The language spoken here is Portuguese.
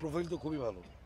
proveito do Clube valor